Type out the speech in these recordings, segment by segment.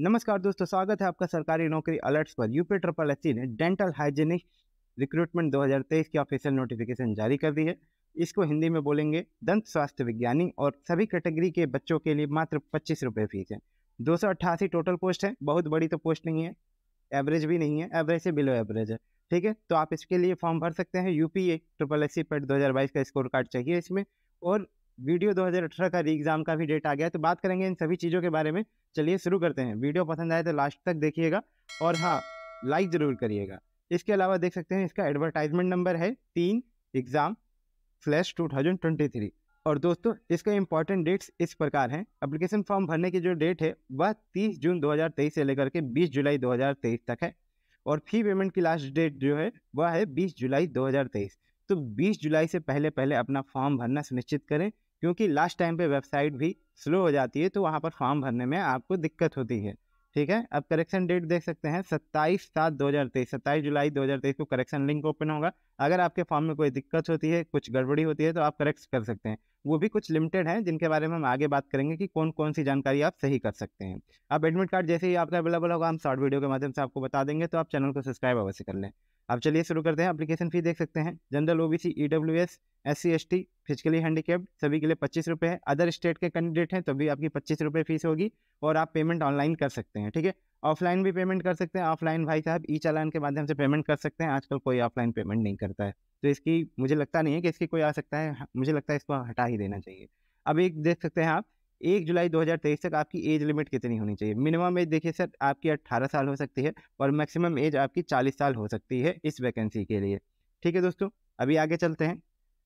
नमस्कार दोस्तों स्वागत है आपका सरकारी नौकरी अलर्ट्स पर यूपी ट्रिपल एस ने डेंटल हाइजीनिक रिक्रूटमेंट 2023 की ऑफिशियल नोटिफिकेशन जारी कर दी है इसको हिंदी में बोलेंगे दंत स्वास्थ्य विज्ञानी और सभी कैटेगरी के बच्चों के लिए मात्र पच्चीस रुपये फीस है दो टोटल पोस्ट है बहुत बड़ी तो पोस्ट नहीं है एवरेज भी नहीं है एवरेज से बिलो एवरेज है ठीक है तो आप इसके लिए फॉर्म भर सकते हैं U P triple S C दो का स्कोर कार्ड चाहिए इसमें और वीडियो 2018 का री एग्ज़ाम का भी डेट आ गया तो बात करेंगे इन सभी चीज़ों के बारे में चलिए शुरू करते हैं वीडियो पसंद आए तो लास्ट तक देखिएगा और हाँ लाइक ज़रूर करिएगा इसके अलावा देख सकते हैं इसका एडवर्टाइजमेंट नंबर है तीन exam slash two thousand twenty three और दोस्तों इसका इंपॉर्टेंट डेट्स इस प्रकार हैं अप्लीकेशन फॉर्म भरने की जो डेट है वह तीस जून 2023 से लेकर के बीस जुलाई 2023 तक है और फी पेमेंट की लास्ट डेट जो है वह है बीस जुलाई 2023 तो बीस जुलाई से पहले पहले अपना फॉर्म भरना सुनिश्चित करें क्योंकि लास्ट टाइम पे वेबसाइट भी स्लो हो जाती है तो वहाँ पर फॉर्म भरने में आपको दिक्कत होती है ठीक है अब करेक्शन डेट देख सकते हैं सत्ताईस सात दो हज़ार तेईस सत्ताईस जुलाई दो हज़ार तेईस को करेक्शन लिंक ओपन होगा अगर आपके फॉर्म में कोई दिक्कत होती है कुछ गड़बड़ी होती है तो आप करेक्ट कर सकते हैं वो भी कुछ लिमिटेड हैं जिनके बारे में हम आगे बात करेंगे कि कौन कौन सी जानकारी आप सही कर सकते हैं अब एडमिट कार्ड जैसे ही आपका अवेलेबल होगा हम शॉर्ट वीडियो के माध्यम से आपको बता देंगे तो आप चैनल को सब्सक्राइब अवश्य कर लें अब चलिए शुरू करते हैं अपलीकेशन फ़ी देख सकते हैं general O B C E W S S C S T physically handicapped सभी के लिए पच्चीस रुपये है अदर स्टेट के कैंडिडेट हैं तो भी आपकी पच्चीस रुपये फीस होगी और आप पेमेंट ऑनलाइन कर सकते हैं ठीक है ऑफलाइन भी पेमेंट कर सकते हैं ऑफलाइन भाई साहब ई चालान के माध्यम से पेमेंट कर सकते हैं आजकल कोई ऑफलाइन पेमेंट नहीं करता है तो इसकी मुझे लगता नहीं है कि इसकी कोई आ सकता है हाँ, मुझे लगता है इसको हटा ही देना चाहिए अब एक देख सकते हैं आप एक जुलाई 2023 तक आपकी एज लिमिट कितनी होनी चाहिए मिनिमम एज देखिए सर आपकी 18 साल हो सकती है और मैक्सिमम एज आपकी 40 साल हो सकती है इस वैकेंसी के लिए ठीक है दोस्तों अभी आगे चलते हैं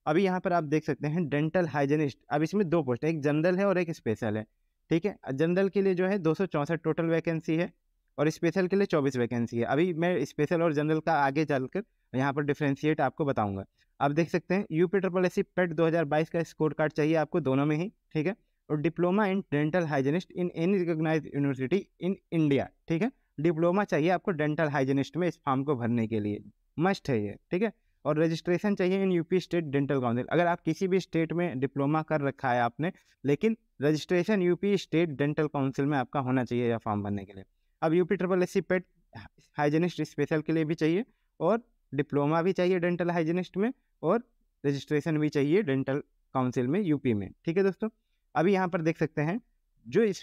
अभी यहाँ पर आप देख सकते हैं डेंटल हाइजेनिस्ट अब इसमें दो पोस्ट है एक जनरल है और एक स्पेशल है ठीक है जनरल के लिए जो है दो टोटल वैकेंसी है और स्पेशल के लिए चौबीस वैकेंसी है अभी मैं स्पेशल और जनरल का आगे चलकर यहाँ पर डिफ्रेंशिएट आपको बताऊँगा आप देख सकते हैं U P triple S C PET दो का स्कोर कार्ड चाहिए आपको दोनों में ही ठीक है और diploma in dental hygienist in any recognise university in India ठीक है डिप्लोमा चाहिए आपको डेंटल हाइजेनिस्ट में इस फॉर्म को भरने के लिए मस्ट है ये ठीक है और रजिस्ट्रेशन चाहिए in UP state dental council अगर आप किसी भी स्टेट में डिप्लोमा कर रखा है आपने लेकिन registration UP state dental council में आपका होना चाहिए यह फॉर्म भरने के लिए अब UP triple S C PET hygienist special के लिए भी चाहिए और डिप्लोमा भी चाहिए डेंटल हाइजीनिस्ट में और रजिस्ट्रेशन भी चाहिए डेंटल काउंसिल में यूपी में ठीक है दोस्तों अभी यहाँ पर देख सकते हैं जो इस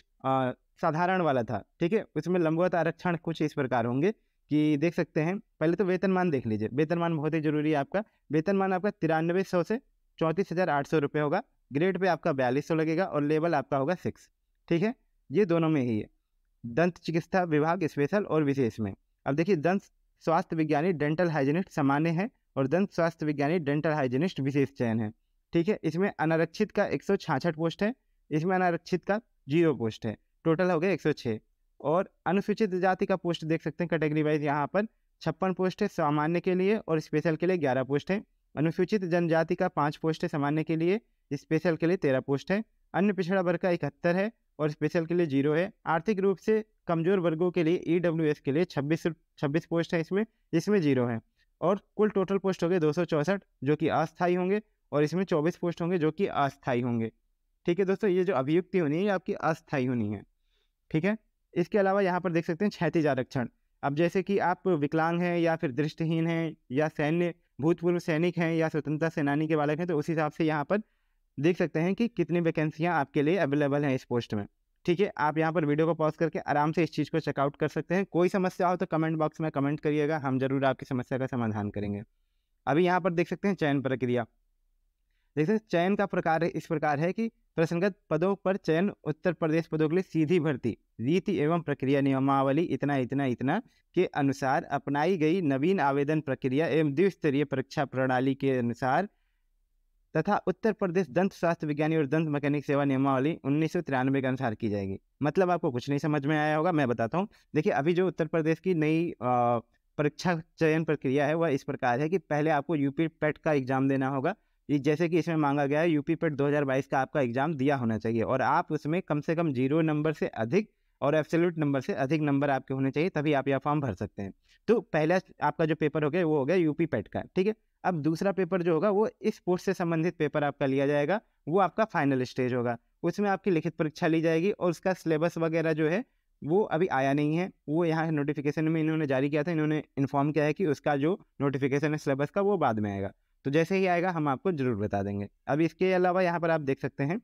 साधारण वाला था ठीक है उसमें लंबवत आरक्षण कुछ इस प्रकार होंगे कि देख सकते हैं पहले तो वेतनमान देख लीजिए वेतनमान बहुत ही जरूरी है आपका वेतनमान आपका तिरानवे सौ से चौंतीस हज़ार आठ सौ रुपये होगा ग्रेड पे आपका बयालीस सौ लगेगा और लेवल आपका होगा सिक्स ठीक है ये दोनों में ही है दंत चिकित्सा विभाग स्पेशल और विशेष में अब देखिए दंत स्वास्थ्य विज्ञानी डेंटल हाइजीनिस्ट सामान्य है और दंत स्वास्थ्य विज्ञानी डेंटल हाइजीनिस्ट विशेष चयन है ठीक है इसमें अनारक्षित का एक पोस्ट है इसमें अनारक्षित का जीरो पोस्ट है टोटल हो गया एक और अनुसूचित जाति का पोस्ट देख सकते हैं कैटेगरी वाइज यहाँ पर छप्पन पोस्ट है सामान्य के लिए और स्पेशल के लिए ग्यारह पोस्ट है अनुसूचित जनजाति का पाँच पोस्ट है सामान्य के लिए स्पेशल के लिए तेरह पोस्ट है अन्य पिछड़ा वर्ग का इकहत्तर है और स्पेशल के लिए जीरो है आर्थिक रूप से कमजोर वर्गों के लिए ई e के लिए छब्बीस छब्बीस पोस्ट है इसमें इसमें जीरो है और कुल टोटल पोस्ट हो गए दो जो कि अस्थायी होंगे और इसमें चौबीस पोस्ट होंगे जो कि अस्थायी होंगे ठीक है दोस्तों ये जो अभियुक्ति होनी है ये आपकी अस्थायी होनी है ठीक है इसके अलावा यहाँ पर देख सकते हैं क्षैतिज आरक्षण अब जैसे कि आप विकलांग हैं या फिर दृष्टिहीन हैं या सैन्य भूतपूर्व सैनिक हैं या स्वतंत्रता सेनानी के बालक हैं तो उस हिसाब से यहाँ पर देख सकते हैं कि कितनी वैकेंसियाँ आपके लिए अवेलेबल हैं इस पोस्ट में ठीक है आप यहाँ पर वीडियो को पॉज करके आराम से इस चीज़ को चेकआउट कर सकते हैं कोई समस्या हो तो कमेंट बॉक्स में कमेंट करिएगा हम जरूर आपकी समस्या का समाधान करेंगे अभी यहाँ पर देख सकते हैं चयन प्रक्रिया देख सकते चयन का प्रकार इस प्रकार है कि प्रसंगत पदों पर चयन उत्तर प्रदेश पदों के लिए सीधी भर्ती रीति एवं प्रक्रिया नियमावली इतना इतना इतना के अनुसार अपनाई गई नवीन आवेदन प्रक्रिया एवं द्विस्तरीय परीक्षा प्रणाली के अनुसार तथा उत्तर प्रदेश दंत स्वास्थ्य विज्ञानी और दंत मैकेनिक सेवा नियमावली उन्नीस के अनुसार की जाएगी मतलब आपको कुछ नहीं समझ में आया होगा मैं बताता हूँ देखिए अभी जो उत्तर प्रदेश की नई परीक्षा चयन प्रक्रिया है वह इस प्रकार है कि पहले आपको यूपी पेट का एग्ज़ाम देना होगा जैसे कि इसमें मांगा गया है यूपी पेट 2022 का आपका एग्ज़ाम दिया होना चाहिए और आप उसमें कम से कम जीरो नंबर से अधिक और एब्सोल्यूट नंबर से अधिक नंबर आपके होने चाहिए तभी आप यह फॉर्म भर सकते हैं तो पहला आपका जो पेपर हो गया वो हो गया यूपी पेट का ठीक है अब दूसरा पेपर जो होगा वो इस पोस्ट से संबंधित पेपर आपका लिया जाएगा वो आपका फाइनल स्टेज होगा उसमें आपकी लिखित परीक्षा ली जाएगी और उसका सिलेबस वगैरह जो है वो अभी आया नहीं है वो यहाँ नोटिफिकेशन में इन्होंने जारी किया था इन्होंने इन्फॉर्म किया है कि उसका जो नोटिफिकेशन है सिलेबस का वो बाद में आएगा तो जैसे ही आएगा हम आपको जरूर बता देंगे अब इसके अलावा यहाँ पर आप देख सकते हैं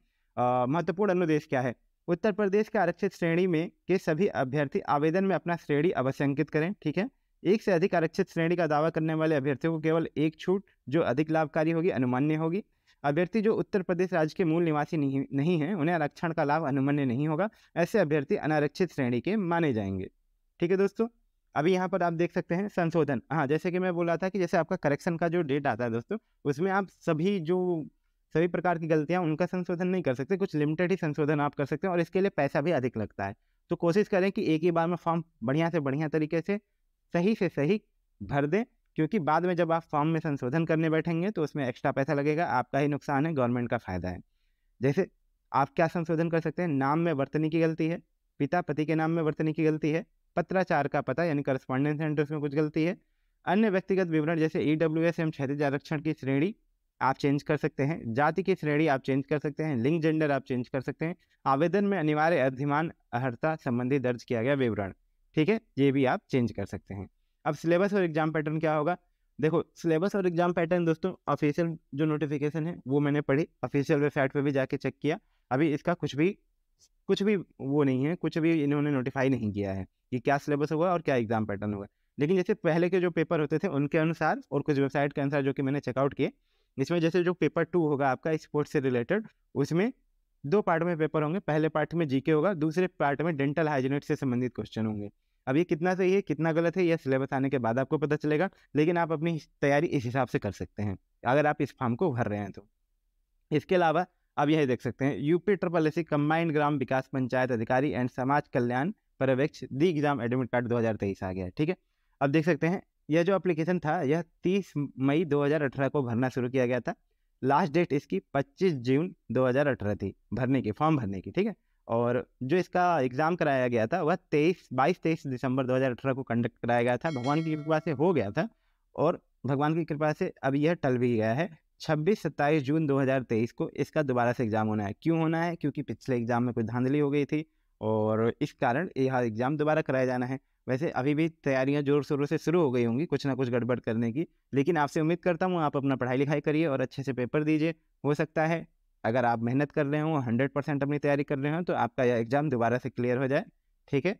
महत्वपूर्ण अनुदेश क्या है उत्तर प्रदेश के आरक्षित श्रेणी में के सभी अभ्यर्थी आवेदन में अपना श्रेणी अवश्य अंकित करें ठीक है एक से अधिक आरक्षित श्रेणी का दावा करने वाले अभ्यर्थियों को केवल एक छूट जो अधिक लाभकारी होगी अनुमान्य होगी अभ्यर्थी जो उत्तर प्रदेश राज्य के मूल निवासी नहीं नहीं है उन्हें आरक्षण का लाभ अनुमान्य नहीं होगा ऐसे अभ्यर्थी अनारक्षित श्रेणी के माने जाएंगे ठीक है दोस्तों अभी यहाँ पर आप देख सकते हैं संशोधन हाँ जैसे कि मैं बोल रहा था कि जैसे आपका करेक्शन का जो डेट आता है दोस्तों उसमें आप सभी जो सभी प्रकार की गलतियाँ उनका संशोधन नहीं कर सकते कुछ लिमिटेड ही संशोधन आप कर सकते हैं और इसके लिए पैसा भी अधिक लगता है तो कोशिश करें कि एक ही बार में फॉर्म बढ़िया से बढ़िया तरीके से सही से सही भर दें क्योंकि बाद में जब आप फॉर्म में संशोधन करने बैठेंगे तो उसमें एक्स्ट्रा पैसा लगेगा आपका ही नुकसान है गवर्नमेंट का फ़ायदा है जैसे आप क्या संशोधन कर सकते हैं नाम में वर्तनी की गलती है पिता पति के नाम में वर्तनी की गलती है पत्राचार का पता यानी करस्पॉन्डेंस एंट्रेस में कुछ गलती है अन्य व्यक्तिगत विवरण जैसे ई डब्ल्यू एस एवं क्षतिज आरक्षण की श्रेणी आप चेंज कर सकते हैं जाति की श्रेणी आप चेंज कर सकते हैं लिंग जेंडर आप चेंज कर सकते हैं आवेदन में अनिवार्य अधिमान अर्हता संबंधी दर्ज किया गया विवरण ठीक है ये भी आप चेंज कर सकते हैं अब सिलेबस और एग्जाम पैटर्न क्या होगा देखो सिलेबस और एग्जाम पैटर्न दोस्तों ऑफिशियल जो नोटिफिकेशन है वो मैंने पढ़ी ऑफिशियल वेबसाइट पे भी जाके चेक किया अभी इसका कुछ भी कुछ भी वो नहीं है कुछ भी इन्होंने नोटिफाई नहीं किया है कि क्या सिलेबस हुआ और क्या एग्जाम पैटर्न हुआ लेकिन जैसे पहले के जो पेपर होते थे उनके अनुसार और कुछ वेबसाइट के अनुसार जो कि मैंने चेकआउट किए इसमें जैसे जो पेपर टू होगा आपका स्पोर्ट्स से रिलेटेड उसमें दो पार्ट में पेपर होंगे पहले पार्ट में जीके होगा दूसरे पार्ट में डेंटल हाइजीनिक से संबंधित क्वेश्चन होंगे अब ये कितना सही है कितना गलत है यह सिलेबस आने के बाद आपको पता चलेगा लेकिन आप अपनी तैयारी इस हिसाब से कर सकते हैं अगर आप इस फॉर्म को भर रहे हैं तो इसके अलावा आप यह देख सकते हैं यूपी ट्रिपल एस कम्बाइंड ग्राम विकास पंचायत अधिकारी एंड समाज कल्याण पर्यवेक्ष दी एग्जाम एडमिट कार्ड दो आ गया है ठीक है अब देख सकते हैं यह जो एप्लीकेशन था यह 30 मई 2018 को भरना शुरू किया गया था लास्ट डेट इसकी 25 जून 2018 थी भरने की फॉर्म भरने की ठीक है और जो इसका एग्ज़ाम कराया गया था वह तेईस बाईस तेईस दिसंबर 2018 को कंडक्ट कराया गया था भगवान की कृपा से हो गया था और भगवान की कृपा से अब यह टल भी गया है छब्बीस सत्ताईस जून 2023 को इसका दोबारा से एग्ज़ाम होना है क्यों होना है क्योंकि पिछले एग्ज़ाम में कोई धांधली हो गई थी और इस कारण यह एग्ज़ाम दोबारा कराया जाना है वैसे अभी भी तैयारियां जोर शोरों से शुरू हो गई होंगी कुछ ना कुछ गड़बड़ करने की लेकिन आपसे उम्मीद करता हूँ आप अपना पढ़ाई लिखाई करिए और अच्छे से पेपर दीजिए हो सकता है अगर आप मेहनत कर रहे हो हंड्रेड परसेंट अपनी तैयारी कर रहे हों तो आपका यह एग्ज़ाम दोबारा से क्लियर हो जाए ठीक है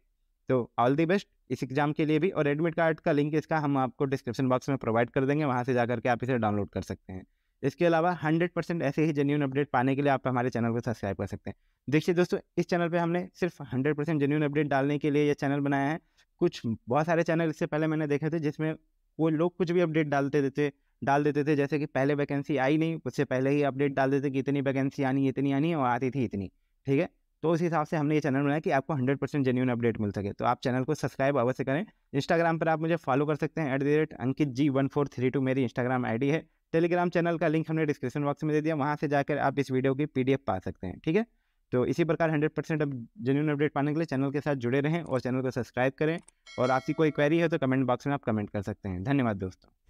तो ऑल दी बेस्ट इस एग्ज़ाम के लिए भी और एडमिट कार्ड का लिंक इसका हम आपको डिस्क्रिप्शन बॉक्स में प्रोवाइड कर देंगे वहाँ से जा करके आप इसे डाउनलोड कर सकते हैं इसके अलावा हंड्रेड परसेंट ऐसे ही जेन्यून अपडेट पाने के लिए आप हमारे चैनल को सब्सक्राइब कर सकते हैं देखिए दोस्तों इस चैनल पर हमने सिर्फ हंड्रेड परसेंट जेन्यून अपडेट डालने के लिए यह चैनल बनाया है कुछ बहुत सारे चैनल इससे पहले मैंने देखे थे जिसमें वो लोग कुछ भी अपडेट डालते देते डाल देते थे जैसे कि पहले वैकेंसी आई नहीं उससे पहले ही अपडेट डाल देते कि इतनी वैकेंसी आनी इतनी आनी और आती थी इतनी ठीक है तो उस हिसाब से हमने ये चैनल बनाया कि आपको 100 परसेंट जेन्यून अपडेट मिल सके तो आप चैनल को सब्सक्राइब अवश्य करें इंस्टाग्राम पर आप मुझे फॉलो कर सकते हैं at the rate Ankit ji one four three two मेरी इंस्टाग्राम आई है टेलीग्राम चैनल का लिंक हमने डिस्क्रिप्शन बॉक्स में दे दिया वहाँ से जाकर आप इस वीडियो की पी पा सकते हैं ठीक है तो इसी प्रकार 100 परसेंट अब जेन्यून अपडेट पाने के लिए चैनल के साथ जुड़े रहें और चैनल को सब्सक्राइब करें और आपकी कोई क्वेरी है तो कमेंट बॉक्स में आप कमेंट कर सकते हैं धन्यवाद दोस्तों